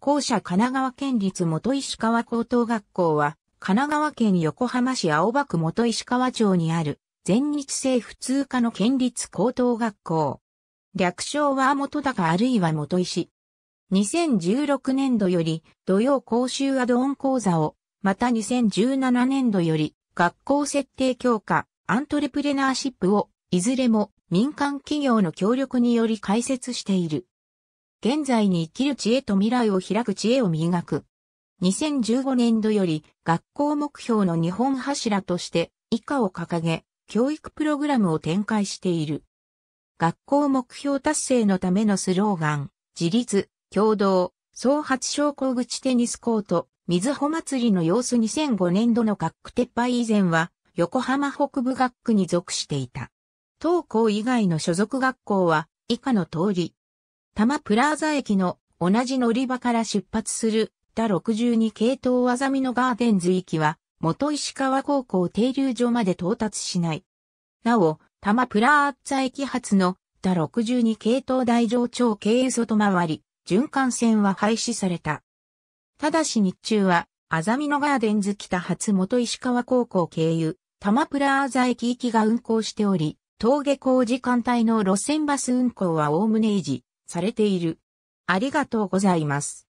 校舎神奈川県立元石川高等学校は、神奈川県横浜市青葉区元石川町にある、全日制普通科の県立高等学校。略称は元高あるいは元石。2016年度より、土曜講習アドオン講座を、また2017年度より、学校設定強化、アントレプレナーシップを、いずれも民間企業の協力により開設している。現在に生きる知恵と未来を開く知恵を磨く。2015年度より学校目標の日本柱として以下を掲げ、教育プログラムを展開している。学校目標達成のためのスローガン、自立、共同、総発症候口テニスコート、水穂祭りの様子2005年度の学区撤廃以前は、横浜北部学区に属していた。当校以外の所属学校は、以下の通り、多摩プラーザ駅の同じ乗り場から出発する、だ62系統あざみのガーデンズきは、元石川高校停留所まで到達しない。なお、多摩プラーザ駅発の、だ62系統大上町経由外回り、循環線は廃止された。ただし日中は、あざみのガーデンズ北発元石川高校経由、多摩プラーザ駅行きが運行しており、登下校時間帯の路線バス運行はおおむね維持、されている。ありがとうございます。